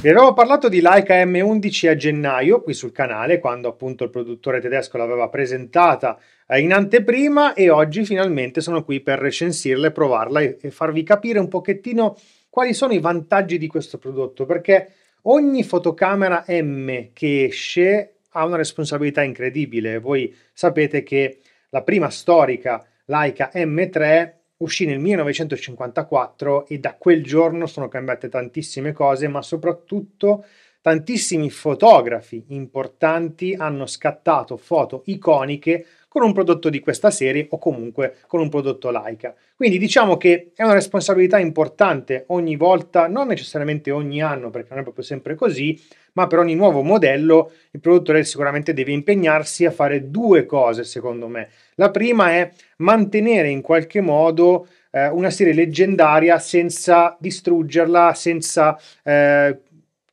Vi avevo parlato di Leica M11 a gennaio qui sul canale, quando appunto il produttore tedesco l'aveva presentata eh, in anteprima e oggi finalmente sono qui per recensirla e provarla e farvi capire un pochettino quali sono i vantaggi di questo prodotto, perché ogni fotocamera M che esce ha una responsabilità incredibile. Voi sapete che la prima storica Leica M3 uscì nel 1954 e da quel giorno sono cambiate tantissime cose, ma soprattutto tantissimi fotografi importanti hanno scattato foto iconiche con un prodotto di questa serie o comunque con un prodotto Laika. Quindi diciamo che è una responsabilità importante ogni volta, non necessariamente ogni anno perché non è proprio sempre così, ma per ogni nuovo modello il produttore sicuramente deve impegnarsi a fare due cose secondo me. La prima è mantenere in qualche modo eh, una serie leggendaria senza distruggerla, senza eh,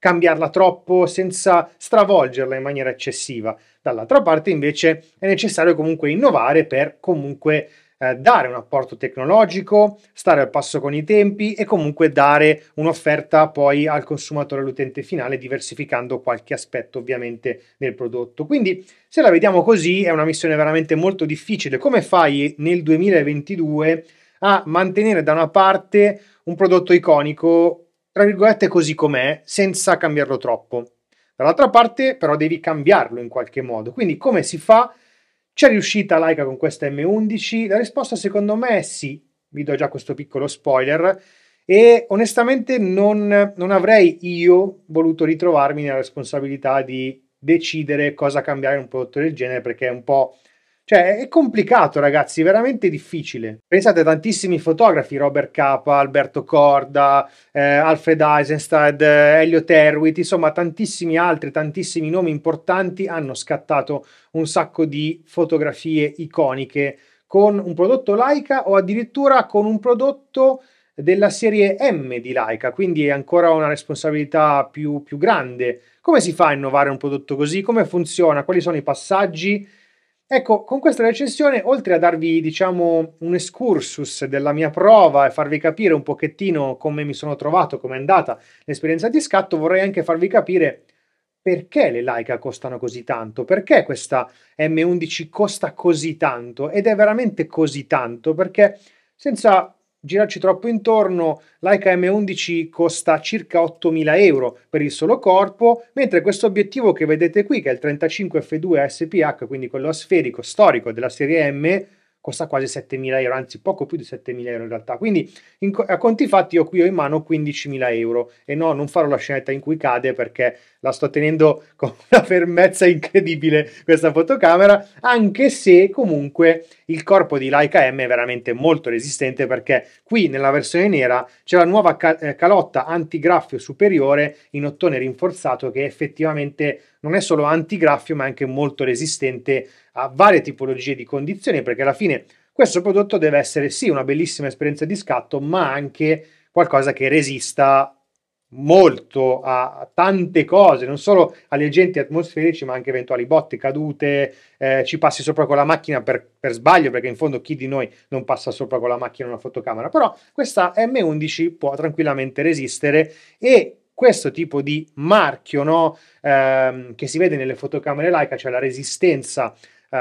cambiarla troppo senza stravolgerla in maniera eccessiva. Dall'altra parte invece è necessario comunque innovare per comunque eh, dare un apporto tecnologico, stare al passo con i tempi e comunque dare un'offerta poi al consumatore, all'utente finale, diversificando qualche aspetto ovviamente del prodotto. Quindi se la vediamo così è una missione veramente molto difficile. Come fai nel 2022 a mantenere da una parte un prodotto iconico tra virgolette così com'è, senza cambiarlo troppo. Dall'altra parte però devi cambiarlo in qualche modo. Quindi come si fa? C'è riuscita Laika con questa M11? La risposta secondo me è sì, vi do già questo piccolo spoiler e onestamente non, non avrei io voluto ritrovarmi nella responsabilità di decidere cosa cambiare in un prodotto del genere perché è un po' Cioè, è complicato, ragazzi, veramente difficile. Pensate a tantissimi fotografi, Robert Capa, Alberto Corda, eh, Alfred Eisenstad, eh, Elliot Erwitt, insomma, tantissimi altri, tantissimi nomi importanti hanno scattato un sacco di fotografie iconiche con un prodotto Leica o addirittura con un prodotto della serie M di Leica, quindi è ancora una responsabilità più, più grande. Come si fa a innovare un prodotto così? Come funziona? Quali sono i passaggi? Ecco, con questa recensione, oltre a darvi, diciamo, un excursus della mia prova e farvi capire un pochettino come mi sono trovato, come è andata l'esperienza di scatto, vorrei anche farvi capire perché le Leica costano così tanto, perché questa M11 costa così tanto ed è veramente così tanto, perché senza girarci troppo intorno, l'AICA M11 costa circa 8.000 euro per il solo corpo, mentre questo obiettivo che vedete qui, che è il 35F2 SPH, quindi quello sferico storico della serie M, costa quasi 7.000 euro, anzi poco più di 7.000 euro in realtà. Quindi in, a conti fatti io qui ho in mano 15.000 euro e no, non farò la scenetta in cui cade perché la sto tenendo con una fermezza incredibile questa fotocamera, anche se comunque il corpo di Leica M è veramente molto resistente perché qui nella versione nera c'è la nuova eh, calotta antigraffio superiore in ottone rinforzato che effettivamente non è solo antigraffio ma è anche molto resistente a varie tipologie di condizioni, perché alla fine questo prodotto deve essere sì una bellissima esperienza di scatto, ma anche qualcosa che resista molto a tante cose, non solo agli agenti atmosferici, ma anche eventuali botte, cadute, eh, ci passi sopra con la macchina per, per, sbaglio, perché in fondo chi di noi non passa sopra con la macchina una fotocamera, però questa M11 può tranquillamente resistere e questo tipo di marchio no, ehm, che si vede nelle fotocamere Leica, cioè la resistenza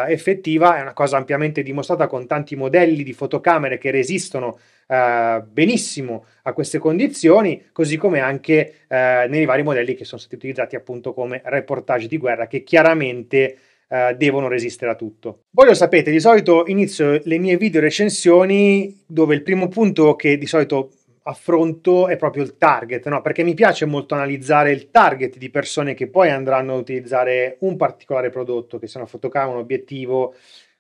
eh, effettiva è una cosa ampiamente dimostrata con tanti modelli di fotocamere che resistono eh, benissimo a queste condizioni, così come anche eh, nei vari modelli che sono stati utilizzati appunto come reportage di guerra che chiaramente eh, devono resistere a tutto. Voi lo sapete, di solito inizio le mie video recensioni dove il primo punto che di solito affronto è proprio il target, no? perché mi piace molto analizzare il target di persone che poi andranno a utilizzare un particolare prodotto, che sia una fotocamera, un obiettivo.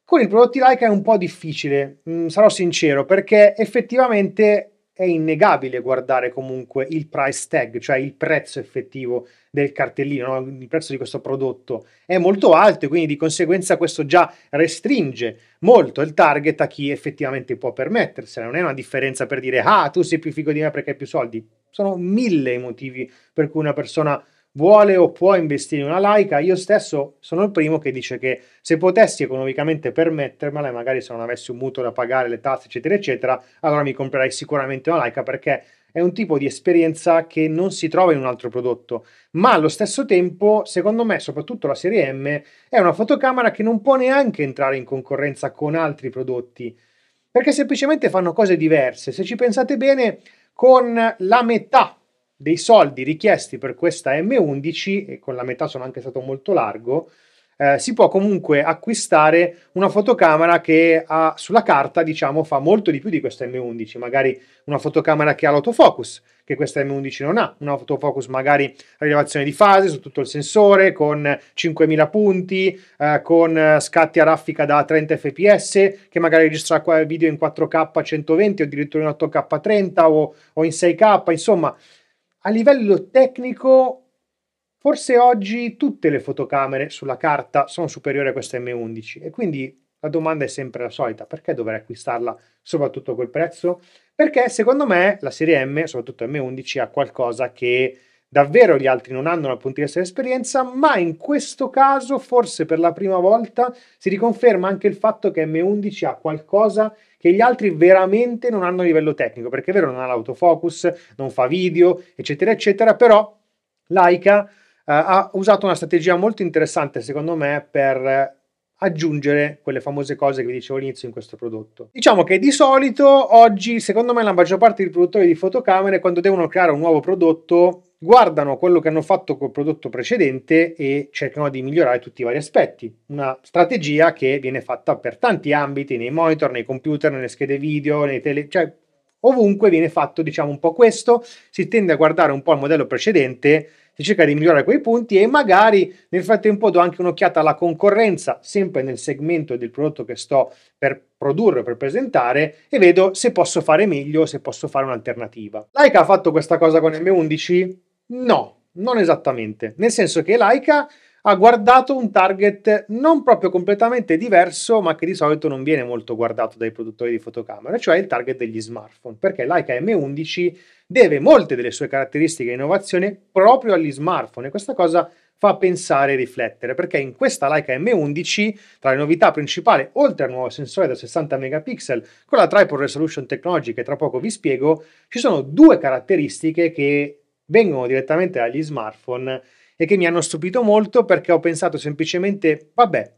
Con i prodotti Leica è un po' difficile, mh, mm, sarò sincero, perché effettivamente è innegabile guardare comunque il price tag, cioè il prezzo effettivo del cartellino, no? il prezzo di questo prodotto è molto alto e quindi di conseguenza questo già restringe molto il target a chi effettivamente può permettersela. Non è una differenza per dire ah tu sei più figo di me perché hai più soldi. Sono mille i motivi per cui una persona vuole o può investire in una Leica, io stesso sono il primo che dice che se potessi economicamente permettermela, magari se non avessi un mutuo da pagare, le tasse, eccetera, eccetera, allora mi comprerei sicuramente una Leica perché è un tipo di esperienza che non si trova in un altro prodotto, ma allo stesso tempo, secondo me, soprattutto la serie M, è una fotocamera che non può neanche entrare in concorrenza con altri prodotti, perché semplicemente fanno cose diverse. Se ci pensate bene, con la metà dei soldi richiesti per questa M11, e con la metà sono anche stato molto largo, eh, si può comunque acquistare una fotocamera che ha, sulla carta diciamo fa molto di più di questa M11, magari una fotocamera che ha l'autofocus che questa M11 non ha, un autofocus magari a rilevazione di fase su tutto il sensore con 5000 punti, eh, con eh, scatti a raffica da 30 fps che magari registra video in 4K 120 o addirittura in 8K 30 o, o in 6K, insomma a livello tecnico, forse oggi tutte le fotocamere sulla carta sono superiori a questa M11 e quindi la domanda è sempre la solita, perché dovrei acquistarla soprattutto a quel prezzo? Perché secondo me la serie M, soprattutto M11, ha qualcosa che davvero gli altri non hanno dal punto di vista dell'esperienza, ma in questo caso forse per la prima volta si riconferma anche il fatto che M11 ha qualcosa che che gli altri veramente non hanno a livello tecnico, perché è vero non ha l'autofocus, non fa video, eccetera, eccetera, però Laika eh, ha usato una strategia molto interessante secondo me per aggiungere quelle famose cose che vi dicevo all'inizio in questo prodotto. Diciamo che di solito oggi, secondo me, la maggior parte dei produttori di fotocamere, quando devono creare un nuovo prodotto, guardano quello che hanno fatto col prodotto precedente e cercano di migliorare tutti i vari aspetti. Una strategia che viene fatta per tanti ambiti, nei monitor, nei computer, nelle schede video, nei tele... cioè ovunque viene fatto diciamo un po' questo, si tende a guardare un po' il modello precedente, si cerca di migliorare quei punti e magari nel frattempo do anche un'occhiata alla concorrenza, sempre nel segmento del prodotto che sto per produrre, per presentare e vedo se posso fare meglio, se posso fare un'alternativa. Leica ha fatto questa cosa con M11, No, non esattamente, nel senso che Laika ha guardato un target non proprio completamente diverso, ma che di solito non viene molto guardato dai produttori di fotocamere, cioè il target degli smartphone, perché l'Aica M11 deve molte delle sue caratteristiche e innovazioni proprio agli smartphone e questa cosa fa pensare e riflettere, perché in questa Leica M11, tra le novità principali, oltre al nuovo sensore da 60 megapixel con la Tripod Resolution Technology che tra poco vi spiego, ci sono due caratteristiche che vengono direttamente dagli smartphone e che mi hanno stupito molto perché ho pensato semplicemente, vabbè,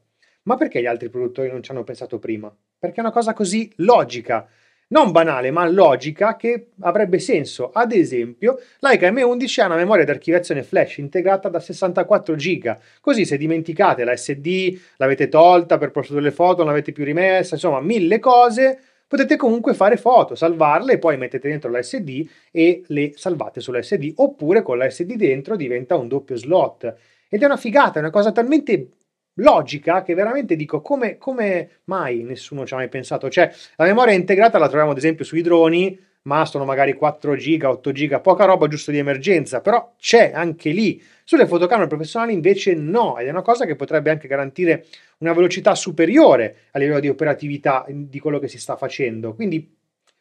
ma perché gli altri produttori non ci hanno pensato prima? Perché è una cosa così logica, non banale, ma logica che avrebbe senso. Ad esempio, l'Aica M11 ha una memoria di archiviazione flash integrata da 64 GB, così se dimenticate la SD, l'avete tolta per posto delle foto, non l'avete più rimessa, insomma, mille cose potete comunque fare foto, salvarle e poi mettete dentro l'SD e le salvate sull'SD oppure con l'SD dentro diventa un doppio slot. Ed è una figata, è una cosa talmente logica che veramente dico come, come mai nessuno ci ha mai pensato. Cioè, la memoria integrata la troviamo ad esempio sui droni, ma sono magari 4 giga, 8 giga, poca roba giusto di emergenza, però c'è anche lì. Sulle fotocamere professionali invece no, ed è una cosa che potrebbe anche garantire una velocità superiore a livello di operatività di quello che si sta facendo, quindi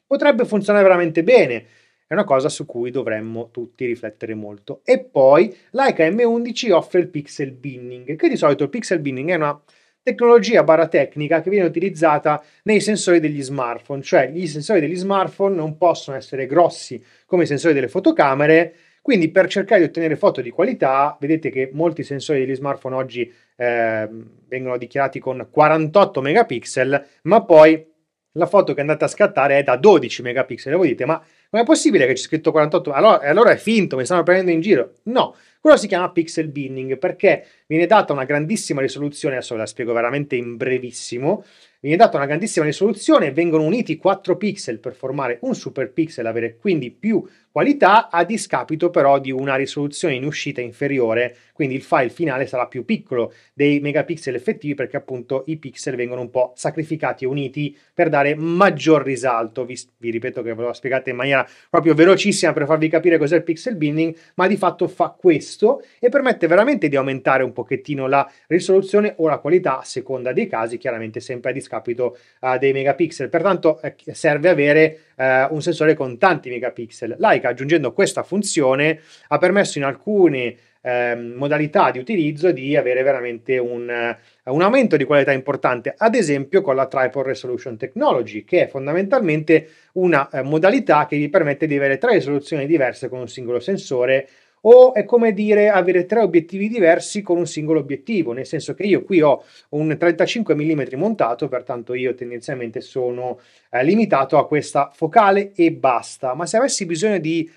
potrebbe funzionare veramente bene. È una cosa su cui dovremmo tutti riflettere molto. E poi Leica M11 offre il pixel binning, che di solito il pixel binning è una tecnologia baratecnica che viene utilizzata nei sensori degli smartphone, cioè gli sensori degli smartphone non possono essere grossi come i sensori delle fotocamere, quindi per cercare di ottenere foto di qualità, vedete che molti sensori degli smartphone oggi eh, vengono dichiarati con 48 megapixel, ma poi la foto che andate a scattare è da 12 megapixel. E voi dite, ma com'è possibile che c'è scritto 48? Allora, allora è finto, mi stanno prendendo in giro. No, quello si chiama pixel binning perché viene data una grandissima risoluzione, adesso ve la spiego veramente in brevissimo, viene data una grandissima risoluzione, e vengono uniti 4 pixel per formare un super pixel, avere quindi più qualità a discapito però di una risoluzione in uscita inferiore, quindi il file finale sarà più piccolo dei megapixel effettivi perché appunto i pixel vengono un po' sacrificati e uniti per dare maggior risalto. Vi, vi ripeto che ve l'ho spiegato in maniera proprio velocissima per farvi capire cos'è il pixel binning, ma di fatto fa questo questo e permette veramente di aumentare un pochettino la risoluzione o la qualità a seconda dei casi, chiaramente sempre a discapito uh, dei megapixel. Pertanto eh, serve avere uh, un sensore con tanti megapixel. Leica aggiungendo questa funzione ha permesso in alcune eh, modalità di utilizzo di avere veramente un, eh, un, aumento di qualità importante, ad esempio con la Tripod Resolution Technology, che è fondamentalmente una uh, modalità che vi permette di avere tre risoluzioni diverse con un singolo sensore o è come dire avere tre obiettivi diversi con un singolo obiettivo, nel senso che io qui ho un 35 mm montato, pertanto io tendenzialmente sono eh, limitato a questa focale e basta, ma se avessi bisogno di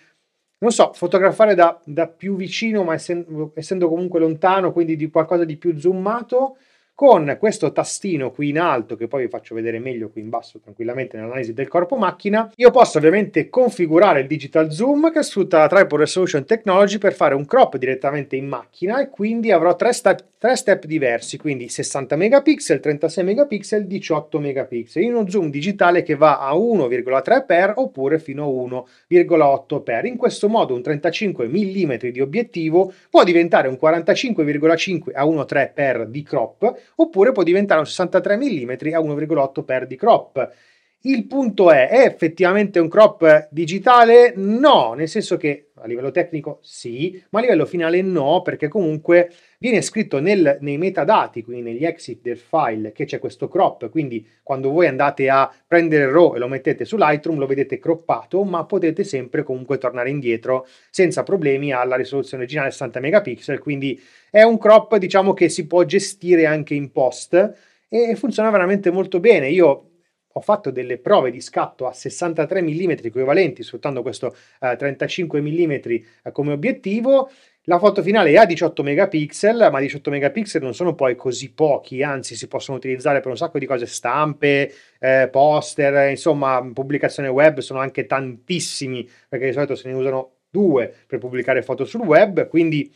non so, fotografare da, da più vicino, ma essendo, essendo comunque lontano, quindi di qualcosa di più zoomato, con questo tastino qui in alto che poi vi faccio vedere meglio qui in basso tranquillamente nell'analisi del corpo macchina io posso ovviamente configurare il digital zoom che sfrutta la tripod resolution technology per fare un crop direttamente in macchina e quindi avrò tre step tre step diversi, quindi 60 megapixel, 36 megapixel, 18 megapixel, in uno zoom digitale che va a 1,3x oppure fino a 1,8x. In questo modo un 35 mm di obiettivo può diventare un 45,5 a 1,3x di crop oppure può diventare un 63 mm a 1,8x di crop. Il punto è, è effettivamente un crop digitale? No, nel senso che a livello tecnico sì, ma a livello finale no, perché comunque viene scritto nel, nei metadati, quindi negli exit del file, che c'è questo crop, quindi quando voi andate a prendere il RAW e lo mettete su Lightroom lo vedete croppato, ma potete sempre comunque tornare indietro senza problemi alla risoluzione originale 60 megapixel, quindi è un crop diciamo che si può gestire anche in post e funziona veramente molto bene. Io ho fatto delle prove di scatto a 63 mm equivalenti, sfruttando questo eh, 35 mm eh, come obiettivo. La foto finale è a 18 megapixel, ma 18 megapixel non sono poi così pochi, anzi si possono utilizzare per un sacco di cose, stampe, eh, poster, eh, insomma, pubblicazione web, sono anche tantissimi, perché di solito se ne usano due per pubblicare foto sul web, quindi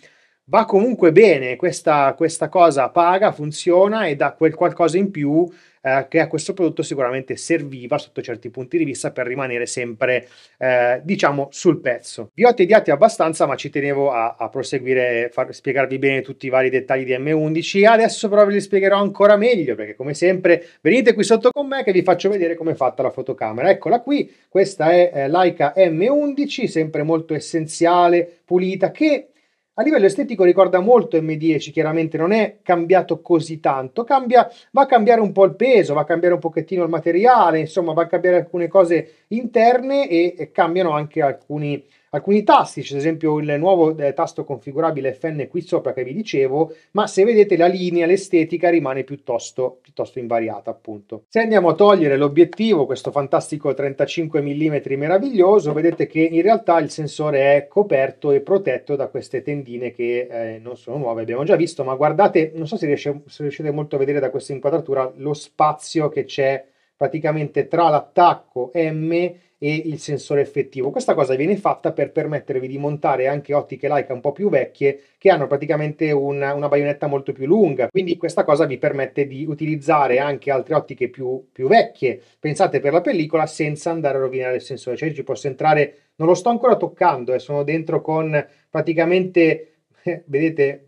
va comunque bene, questa, questa cosa paga, funziona e dà quel qualcosa in più eh, che a questo prodotto sicuramente serviva sotto certi punti di vista per rimanere sempre, eh, diciamo, sul pezzo. Vi ho tediati abbastanza, ma ci tenevo a, a proseguire, far, spiegarvi bene tutti i vari dettagli di M11. Adesso però ve li spiegherò ancora meglio, perché come sempre venite qui sotto con me che vi faccio vedere come è fatta la fotocamera. Eccola qui, questa è eh, Leica M11, sempre molto essenziale, pulita, che a livello estetico ricorda molto M10, chiaramente non è cambiato così tanto, Cambia, va a cambiare un po' il peso, va a cambiare un pochettino il materiale, insomma va a cambiare alcune cose interne e, e cambiano anche alcuni alcuni tasti, c'è ad esempio il nuovo eh, tasto configurabile FN qui sopra che vi dicevo, ma se vedete la linea, l'estetica rimane piuttosto, piuttosto invariata appunto. Se andiamo a togliere l'obiettivo, questo fantastico 35 mm meraviglioso, vedete che in realtà il sensore è coperto e protetto da queste tendine che eh, non sono nuove, abbiamo già visto, ma guardate, non so se, riesce, se riuscite molto a vedere da questa inquadratura lo spazio che c'è praticamente tra l'attacco M e il sensore effettivo. Questa cosa viene fatta per permettervi di montare anche ottiche Leica un po' più vecchie che hanno praticamente una, una baionetta molto più lunga, quindi questa cosa vi permette di utilizzare anche altre ottiche più, più vecchie, pensate per la pellicola, senza andare a rovinare il sensore, cioè ci posso entrare, non lo sto ancora toccando e eh, sono dentro con praticamente, eh, vedete,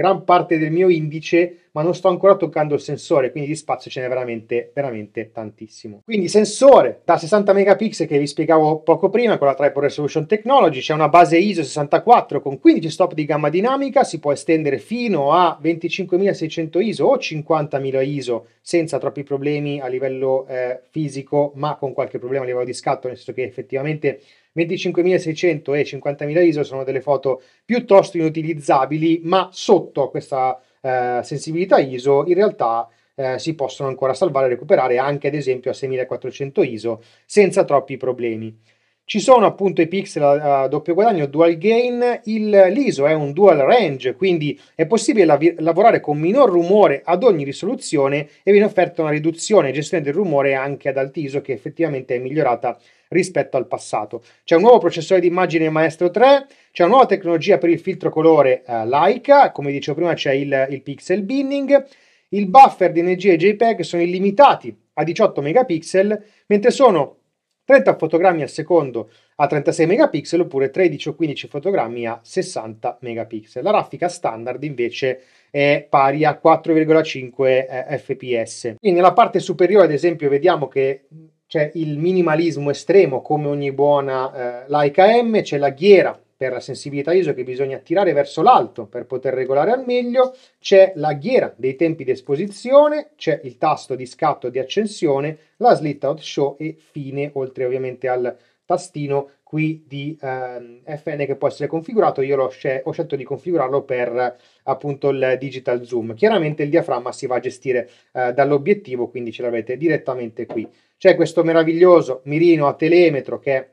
gran parte del mio indice, ma non sto ancora toccando il sensore, quindi di spazio ce n'è veramente, veramente tantissimo. Quindi sensore da 60 megapixel che vi spiegavo poco prima con la Tripod Resolution Technology, c'è una base ISO 64 con 15 stop di gamma dinamica, si può estendere fino a 25.600 ISO o 50.000 ISO senza troppi problemi a livello eh, fisico, ma con qualche problema a livello di scatto, nel senso che effettivamente 25.600 e 50.000 ISO sono delle foto piuttosto inutilizzabili, ma sotto questa eh, sensibilità ISO in realtà eh, si possono ancora salvare e recuperare anche ad esempio a 6400 ISO senza troppi problemi. Ci sono appunto i pixel a, doppio guadagno, dual gain, il, l'ISO è un dual range, quindi è possibile lav- lavorare con minor rumore ad ogni risoluzione e viene offerta una riduzione e gestione del rumore anche ad alti ISO che effettivamente è migliorata rispetto al passato. C'è un nuovo processore di immagine Maestro 3, c'è una nuova tecnologia per il filtro colore eh, Leica, come dicevo prima c'è il, il pixel binning, il buffer di energia e JPEG sono illimitati a 18 megapixel, mentre sono 30 fotogrammi al secondo a 36 megapixel oppure 13 o 15 fotogrammi a 60 megapixel. La raffica standard invece è pari a 4,5 eh, fps. Quindi nella parte superiore ad esempio vediamo che c'è cioè, il minimalismo estremo come ogni buona eh, Leica M, c'è la ghiera per la sensibilità ISO che bisogna tirare verso l'alto per poter regolare al meglio, c'è la ghiera dei tempi di esposizione, c'è il tasto di scatto di accensione, la slit out show e fine, oltre ovviamente al tastino qui di ehm, FN che può essere configurato, io ho scelto di configurarlo per appunto il digital zoom. Chiaramente il diaframma si va a gestire eh, dall'obiettivo, quindi ce l'avete direttamente qui. C'è questo meraviglioso mirino a telemetro che è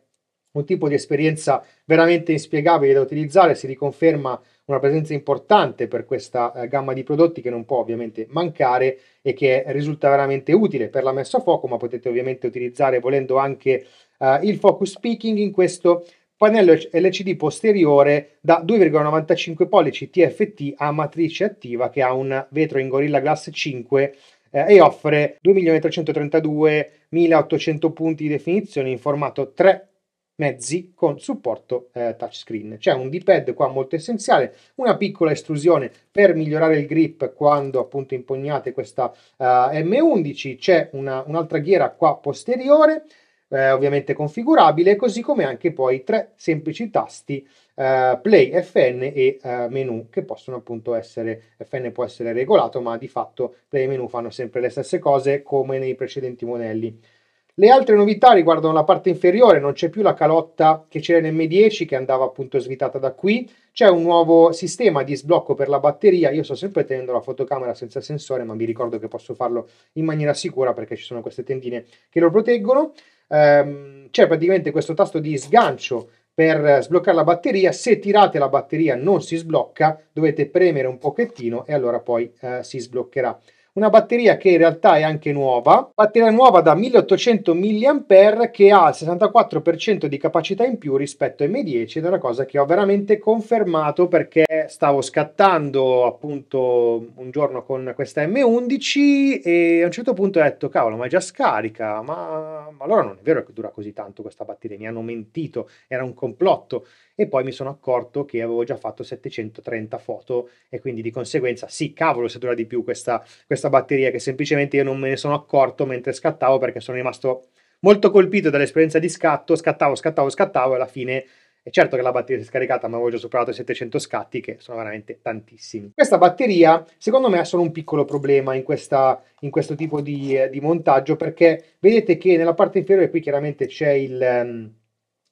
un tipo di esperienza veramente inspiegabile da utilizzare, si riconferma una presenza importante per questa eh, gamma di prodotti che non può ovviamente mancare e che risulta veramente utile per la messa a fuoco, ma potete ovviamente utilizzare volendo anche eh, il focus peaking in questo pannello LCD posteriore da 2,95 pollici TFT a matrice attiva che ha un vetro in Gorilla Glass 5 eh, e offre 2.332.800 punti di definizione in formato 3 mezzi con supporto eh, touchscreen. C'è un D-pad qua molto essenziale, una piccola estrusione per migliorare il grip quando appunto impugnate questa eh, M11, c'è una, un'altra ghiera qua posteriore, eh, ovviamente configurabile, così come anche poi tre semplici tasti eh, play, FN e eh, menu che possono appunto essere, FN può essere regolato ma di fatto play e menu fanno sempre le stesse cose come nei precedenti modelli. Le altre novità riguardano la parte inferiore, non c'è più la calotta che c'era in M10 che andava appunto svitata da qui, c'è un nuovo sistema di sblocco per la batteria, io sto sempre tenendo la fotocamera senza sensore ma vi ricordo che posso farlo in maniera sicura perché ci sono queste tendine che lo proteggono, ehm, c'è praticamente questo tasto di sgancio per eh, sbloccare la batteria, se tirate la batteria non si sblocca, dovete premere un pochettino e allora poi eh, si sbloccherà una batteria che in realtà è anche nuova, batteria nuova da 1800 mAh che ha il 64% di capacità in più rispetto a M10 ed è una cosa che ho veramente confermato perché stavo scattando appunto un giorno con questa M11 e a un certo punto ho detto cavolo ma è già scarica, ma, ma allora non è vero che dura così tanto questa batteria, mi hanno mentito, era un complotto e poi mi sono accorto che avevo già fatto 730 foto e quindi di conseguenza sì, cavolo se dura di più questa, questa batteria che semplicemente io non me ne sono accorto mentre scattavo perché sono rimasto molto colpito dall'esperienza di scatto, scattavo, scattavo, scattavo e alla fine è certo che la batteria si è scaricata, ma avevo già superato i 700 scatti, che sono veramente tantissimi. Questa batteria, secondo me, ha solo un piccolo problema in, questa, in questo tipo di, eh, di, montaggio, perché vedete che nella parte inferiore qui chiaramente c'è ehm,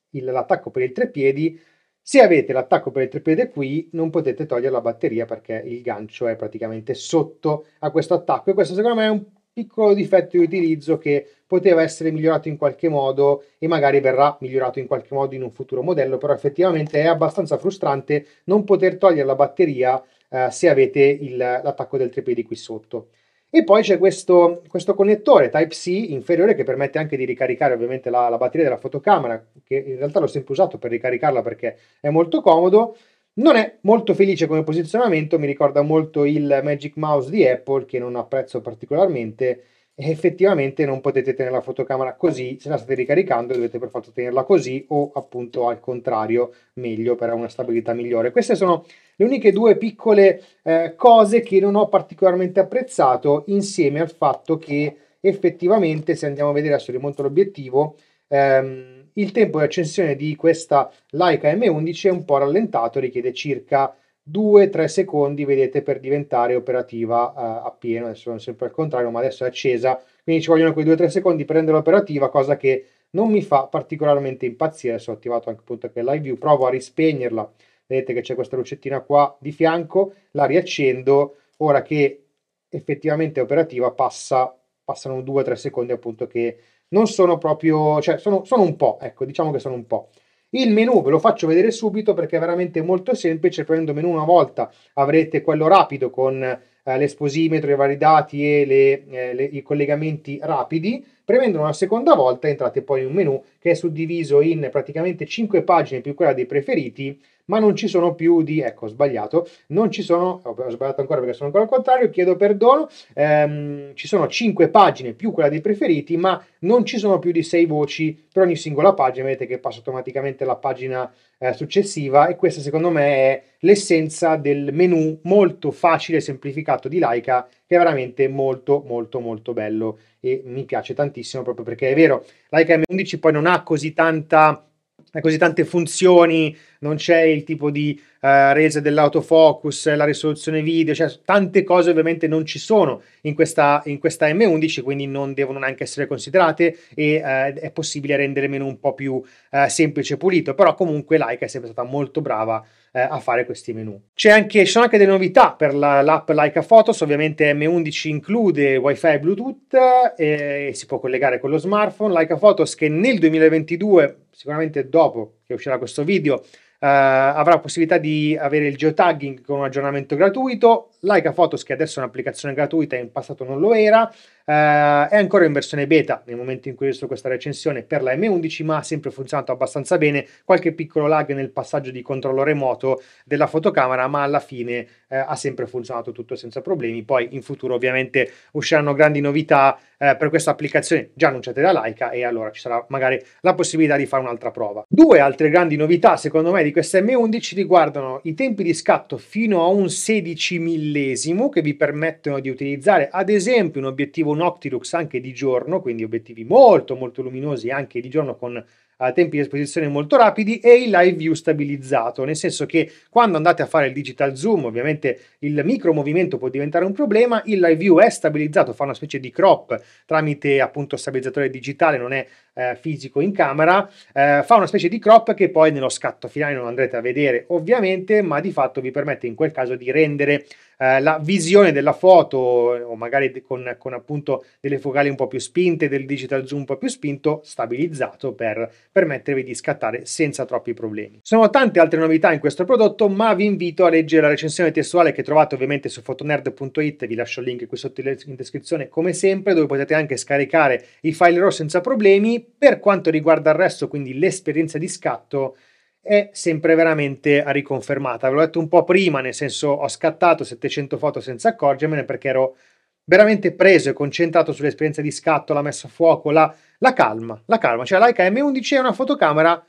l'attacco per il treppiedi, se avete l'attacco per il tripede qui, non potete togliere la batteria perché il gancio è praticamente sotto a questo attacco e questo secondo me è un piccolo difetto di utilizzo che poteva essere migliorato in qualche modo e magari verrà migliorato in qualche modo in un futuro modello, però effettivamente è abbastanza frustrante non poter togliere la batteria eh, se avete l'attacco del tripede qui sotto. E poi c'è questo, questo connettore Type-C inferiore che permette anche di ricaricare ovviamente la, la batteria della fotocamera, che in realtà l'ho sempre usato per ricaricarla perché è molto comodo. Non è molto felice come posizionamento, mi ricorda molto il Magic Mouse di Apple che non apprezzo particolarmente effettivamente non potete tenere la fotocamera così, se la state ricaricando dovete per forza tenerla così o appunto al contrario meglio per una stabilità migliore. Queste sono le uniche due piccole eh, cose che non ho particolarmente apprezzato insieme al fatto che effettivamente se andiamo a vedere adesso rimonto l'obiettivo ehm, il tempo di accensione di questa Leica M11 è un po' rallentato, richiede circa 2-3 secondi vedete per diventare operativa eh, appieno, adesso sono sempre al contrario, ma adesso è accesa, quindi ci vogliono quei 2-3 secondi per renderla operativa, cosa che non mi fa particolarmente impazzire, adesso ho attivato anche appunto che live view, provo a rispegnerla, vedete che c'è questa lucettina qua di fianco, la riaccendo, ora che effettivamente è operativa passa, passano 2-3 secondi appunto che non sono proprio, cioè sono, sono un po', ecco, diciamo che sono un po'. Il menu ve lo faccio vedere subito perché è veramente molto semplice, prendo menu una volta avrete quello rapido con eh, l'esposimetro, i vari dati e le, eh, le, i collegamenti rapidi, Premendolo una seconda volta entrate poi in un menu che è suddiviso in praticamente 5 pagine più quella dei preferiti, ma non ci sono più di, ecco ho sbagliato, non ci sono, ho sbagliato ancora perché sono ancora al contrario, chiedo perdono, ehm, ci sono 5 pagine più quella dei preferiti, ma non ci sono più di 6 voci per ogni singola pagina, vedete che passa automaticamente alla pagina eh, successiva e questa secondo me è l'essenza del menu molto facile e semplificato di Laika è veramente molto molto molto bello e mi piace tantissimo proprio perché è vero, l'Aica M11 poi non ha così tanta così tante funzioni, non c'è il tipo di uh, resa dell'autofocus, la risoluzione video, cioè tante cose ovviamente non ci sono in questa, in questa M11, quindi non devono neanche essere considerate e uh, è possibile rendere meno un po' più uh, semplice e pulito, però comunque Leica è sempre stata molto brava eh, a fare questi menu. C'è anche, ci sono anche delle novità per la, l'app Leica Photos, ovviamente M11 include WiFi e Bluetooth eh, e si può collegare con lo smartphone. Leica Photos che nel 2022, sicuramente dopo che uscirà questo video, Uh, avrà la possibilità di avere il geotagging con un aggiornamento gratuito, Leica Photos che adesso è un'applicazione gratuita, in passato non lo era, Uh, è ancora in versione beta nel momento in cui ho sto questa recensione per la M11, ma ha sempre funzionato abbastanza bene. Qualche piccolo lag nel passaggio di controllo remoto della fotocamera, ma alla fine uh, ha sempre funzionato tutto senza problemi. Poi in futuro, ovviamente, usciranno grandi novità uh, per questa applicazione già annunciate da Laika, e allora ci sarà magari la possibilità di fare un'altra prova. Due altre grandi novità, secondo me, di questa M11 riguardano i tempi di scatto fino a un 16 millesimo che vi permettono di utilizzare, ad esempio, un obiettivo un Octilux anche di giorno, quindi obiettivi molto molto luminosi anche di giorno con eh, tempi di esposizione molto rapidi e il live view stabilizzato, nel senso che quando andate a fare il digital zoom, ovviamente il micro movimento può diventare un problema, il live view è stabilizzato, fa una specie di crop tramite appunto stabilizzatore digitale, non è eh, fisico in camera, eh, fa una specie di crop che poi nello scatto finale non andrete a vedere ovviamente, ma di fatto vi permette in quel caso di rendere eh, la visione della foto o magari con, con, appunto delle focali un po' più spinte, del digital zoom un po' più spinto, stabilizzato per permettervi di scattare senza troppi problemi. Sono tante altre novità in questo prodotto, ma vi invito a leggere la recensione testuale che trovate ovviamente su fotonerd.it, vi lascio il link qui sotto in descrizione come sempre, dove potete anche scaricare i file RAW senza problemi. Per quanto riguarda il resto, quindi l'esperienza di scatto, è sempre veramente riconfermata. Ve l'ho detto un po' prima, nel senso ho scattato 700 foto senza accorgermene perché ero veramente preso e concentrato sull'esperienza di scatto, la messa a fuoco, la, la calma, la calma. Cioè la Leica M11 è una fotocamera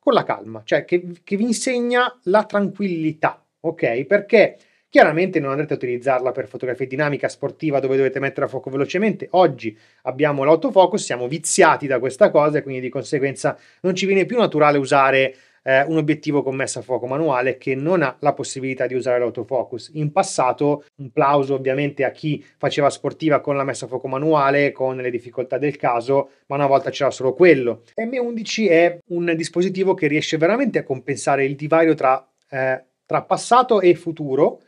con la calma, cioè che, che vi insegna la tranquillità, ok? Perché Chiaramente non andrete a utilizzarla per fotografia dinamica sportiva dove dovete mettere a fuoco velocemente. Oggi abbiamo l'autofocus, siamo viziati da questa cosa e quindi di conseguenza non ci viene più naturale usare eh, un obiettivo con messa a fuoco manuale che non ha la possibilità di usare l'autofocus. In passato, un plauso ovviamente a chi faceva sportiva con la messa a fuoco manuale, con le difficoltà del caso, ma una volta c'era solo quello. M11 è un dispositivo che riesce veramente a compensare il divario tra, eh, tra passato e futuro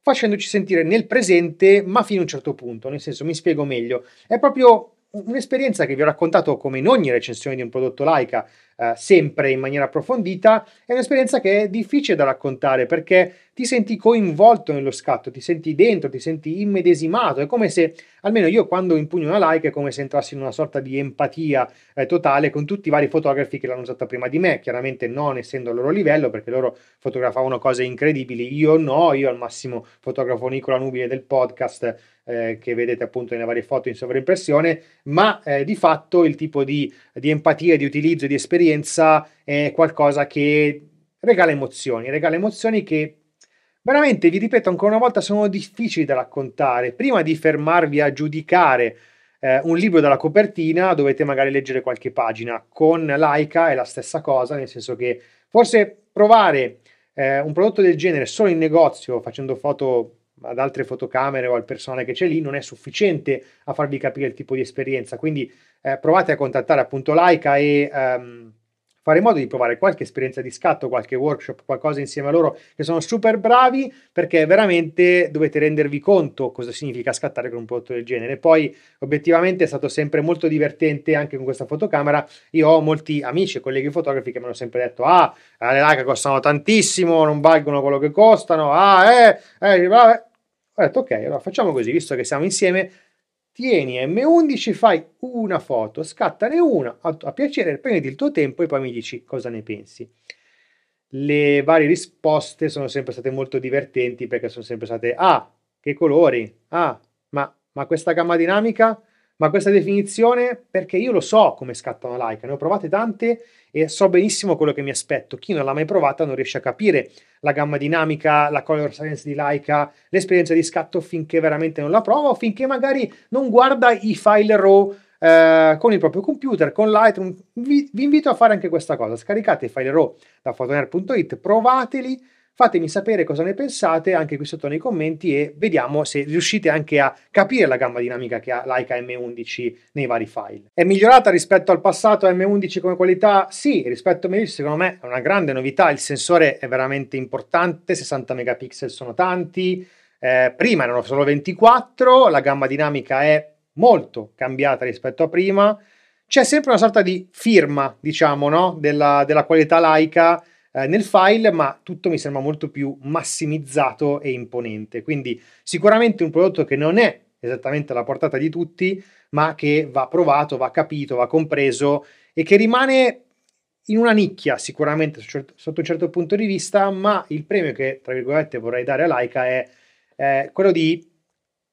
facendoci sentire nel presente, ma fino a un certo punto, nel senso mi spiego meglio, è proprio un'esperienza che vi ho raccontato come in ogni recensione di un prodotto laica, eh, sempre in maniera approfondita, è un'esperienza che è difficile da raccontare perché ti senti coinvolto nello scatto, ti senti dentro, ti senti immedesimato, è come se, almeno io quando impugno una like, è come se entrassi in una sorta di empatia eh, totale con tutti i vari fotografi che l'hanno usata prima di me, chiaramente non essendo al loro livello perché loro fotografavano cose incredibili, io no, io al massimo fotografo Nicola Nubile del podcast eh, che vedete appunto nelle varie foto in sovraimpressione, ma eh, di fatto il tipo di, di empatia, di utilizzo, di esperienza esperienza è qualcosa che regala emozioni, regala emozioni che veramente, vi ripeto ancora una volta, sono difficili da raccontare. Prima di fermarvi a giudicare eh, un libro dalla copertina, dovete magari leggere qualche pagina. Con Laika è la stessa cosa, nel senso che forse provare eh, un prodotto del genere solo in negozio, facendo foto ad altre fotocamere o al personale che c'è lì non è sufficiente a farvi capire il tipo di esperienza. Quindi eh, provate a contattare appunto Laika e ehm, fare in modo di provare qualche esperienza di scatto, qualche workshop, qualcosa insieme a loro che sono super bravi perché veramente dovete rendervi conto cosa significa scattare con un prodotto del genere. Poi obiettivamente è stato sempre molto divertente anche con questa fotocamera. Io ho molti amici e colleghi fotografi che mi hanno sempre detto "Ah, eh, le laca costano tantissimo, non valgono quello che costano". Ah, eh, eh, vabbè. Eh. Ho detto "Ok, allora facciamo così, visto che siamo insieme, tieni M11, fai una foto, scattane una a, a piacere, prendi il tuo tempo e poi mi dici cosa ne pensi. Le varie risposte sono sempre state molto divertenti perché sono sempre state ah, che colori, ah, ma, ma questa gamma dinamica ma questa definizione perché io lo so come scatta una like, ne ho provate tante e so benissimo quello che mi aspetto. Chi non l'ha mai provata non riesce a capire la gamma dinamica, la color science di Laika, l'esperienza di scatto finché veramente non la prova o finché magari non guarda i file RAW eh, con il proprio computer, con Lightroom. Vi, vi, invito a fare anche questa cosa, scaricate i file RAW da photoner.it, provateli Fatemi sapere cosa ne pensate anche qui sotto nei commenti e vediamo se riuscite anche a capire la gamma dinamica che ha l'AICA M11 nei vari file. È migliorata rispetto al passato M11 come qualità? Sì, rispetto a me secondo me è una grande novità, il sensore è veramente importante, 60 megapixel sono tanti, eh, prima erano solo 24, la gamma dinamica è molto cambiata rispetto a prima, c'è sempre una sorta di firma, diciamo, no? della, della qualità laica eh, nel file, ma tutto mi sembra molto più massimizzato e imponente. Quindi sicuramente un prodotto che non è esattamente alla portata di tutti, ma che va provato, va capito, va compreso e che rimane in una nicchia sicuramente sotto un certo punto di vista, ma il premio che tra virgolette vorrei dare a Laika è eh, quello di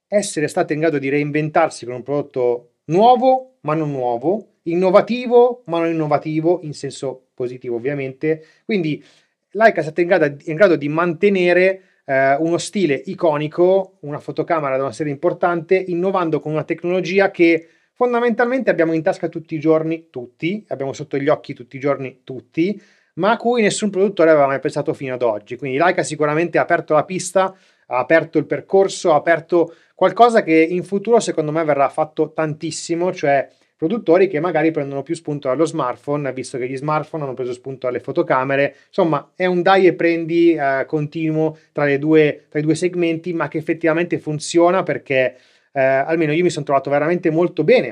essere stata in grado di reinventarsi con un prodotto nuovo, ma non nuovo, innovativo, ma non innovativo in senso positivo ovviamente. Quindi Leica è stata in grado, in grado di mantenere eh, uno stile iconico, una fotocamera da una serie importante, innovando con una tecnologia che fondamentalmente abbiamo in tasca tutti i giorni, tutti, abbiamo sotto gli occhi tutti i giorni, tutti, ma a cui nessun produttore aveva mai pensato fino ad oggi. Quindi Leica sicuramente ha aperto la pista, ha aperto il percorso, ha aperto qualcosa che in futuro secondo me verrà fatto tantissimo, cioè produttori che magari prendono più spunto dallo smartphone, visto che gli smartphone hanno preso spunto dalle fotocamere. Insomma, è un dai e prendi uh, continuo tra, due, tra, i due segmenti, ma che effettivamente funziona perché uh, almeno io mi sono trovato veramente molto bene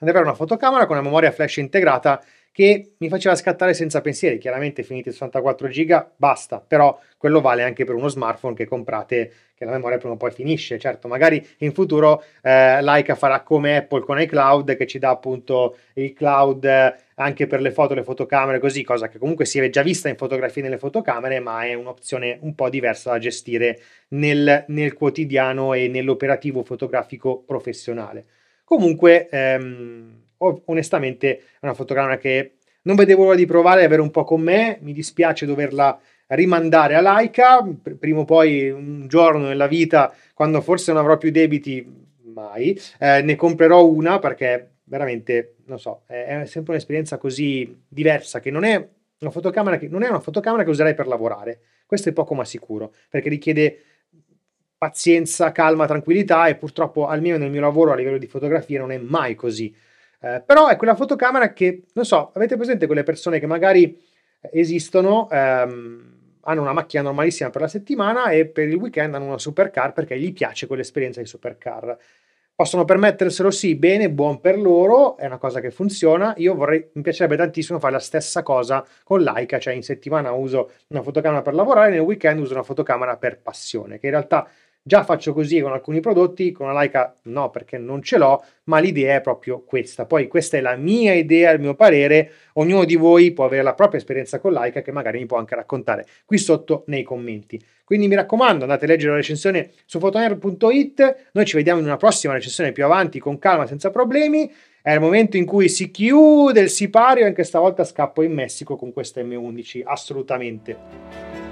ad avere una fotocamera con una memoria flash integrata che mi faceva scattare senza pensieri. Chiaramente finite 64 giga, basta, però quello vale anche per uno smartphone che comprate, che la memoria prima o poi finisce. Certo, magari in futuro eh, Leica farà come Apple con iCloud, che ci dà appunto il cloud eh, anche per le foto, le fotocamere, così, cosa che comunque si è già vista in fotografie nelle fotocamere, ma è un'opzione un po' diversa da gestire nel, nel quotidiano e nell'operativo fotografico professionale. Comunque... Ehm, onestamente è una fotocamera che non vedevo l'ora di provare e avere un po' con me, mi dispiace doverla rimandare a Laika, prima o poi un giorno nella vita, quando forse non avrò più debiti, mai, eh, ne comprerò una perché veramente, non so, è sempre un'esperienza così diversa che non è una fotocamera che, non è una fotocamera che userei per lavorare, questo è poco ma sicuro, perché richiede pazienza, calma, tranquillità e purtroppo almeno nel mio lavoro a livello di fotografia non è mai così. Eh, però è quella fotocamera che, non so, avete presente quelle persone che magari eh, esistono, ehm, hanno una macchina normalissima per la settimana e per il weekend hanno una supercar perché gli piace quell'esperienza di supercar. Possono permetterselo, sì, bene, buon per loro, è una cosa che funziona. Io vorrei, mi piacerebbe tantissimo fare la stessa cosa con Leica, cioè in settimana uso una fotocamera per lavorare, nel weekend uso una fotocamera per passione, che in realtà Già faccio così con alcuni prodotti, con la Leica no perché non ce l'ho, ma l'idea è proprio questa. Poi questa è la mia idea, il mio parere, ognuno di voi può avere la propria esperienza con Leica che magari mi può anche raccontare qui sotto nei commenti. Quindi mi raccomando, andate a leggere la recensione su photonair.it, noi ci vediamo in una prossima recensione più avanti con calma, senza problemi. È il momento in cui si chiude il sipario anche stavolta scappo in Messico con questa M11, assolutamente.